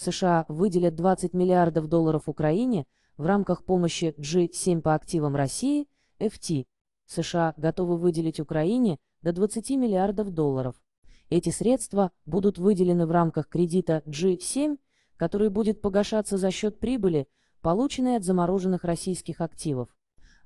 США выделят 20 миллиардов долларов Украине в рамках помощи G7 по активам России, FT. США готовы выделить Украине до 20 миллиардов долларов. Эти средства будут выделены в рамках кредита G7, который будет погашаться за счет прибыли, полученной от замороженных российских активов.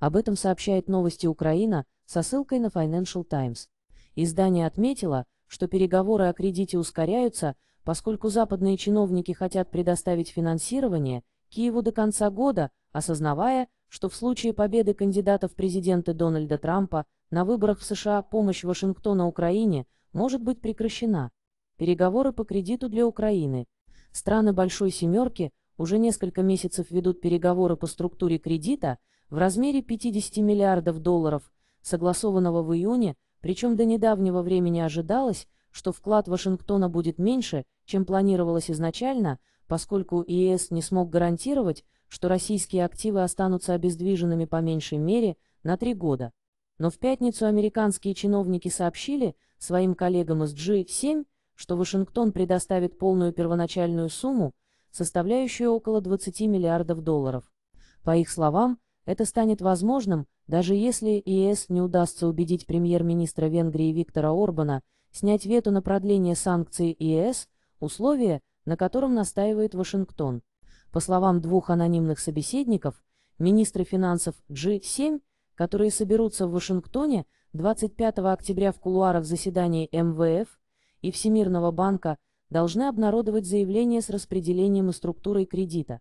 Об этом сообщает новости Украина со ссылкой на Financial Times. Издание отметило, что переговоры о кредите ускоряются, Поскольку западные чиновники хотят предоставить финансирование Киеву до конца года, осознавая, что в случае победы кандидата в президенты Дональда Трампа на выборах в США помощь Вашингтона Украине может быть прекращена. Переговоры по кредиту для Украины. Страны Большой Семерки уже несколько месяцев ведут переговоры по структуре кредита в размере 50 миллиардов долларов, согласованного в июне, причем до недавнего времени ожидалось, что вклад Вашингтона будет меньше, чем планировалось изначально, поскольку ЕС не смог гарантировать, что российские активы останутся обездвиженными по меньшей мере на три года. Но в пятницу американские чиновники сообщили своим коллегам из G7, что Вашингтон предоставит полную первоначальную сумму, составляющую около 20 миллиардов долларов. По их словам, это станет возможным, даже если ЕС не удастся убедить премьер-министра Венгрии Виктора Орбана снять вету на продление санкций ЕС, условие, на котором настаивает Вашингтон. По словам двух анонимных собеседников, министры финансов G7, которые соберутся в Вашингтоне 25 октября в кулуарах заседаний МВФ и Всемирного банка, должны обнародовать заявление с распределением и структурой кредита.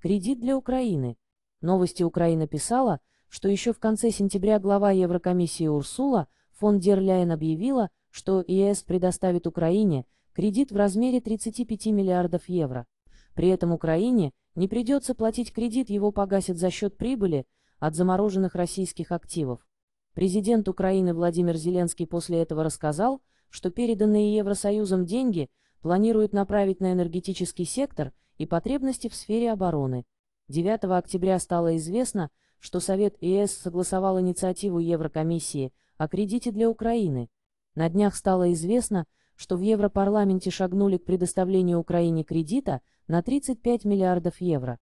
Кредит для Украины. Новости Украина писала, что еще в конце сентября глава Еврокомиссии Урсула фон дер Ляйен объявила, что ЕС предоставит Украине кредит в размере 35 миллиардов евро. При этом Украине не придется платить кредит, его погасят за счет прибыли от замороженных российских активов. Президент Украины Владимир Зеленский после этого рассказал, что переданные Евросоюзом деньги планируют направить на энергетический сектор и потребности в сфере обороны. 9 октября стало известно, что Совет ЕС согласовал инициативу Еврокомиссии о кредите для Украины, на днях стало известно, что в Европарламенте шагнули к предоставлению Украине кредита на 35 миллиардов евро.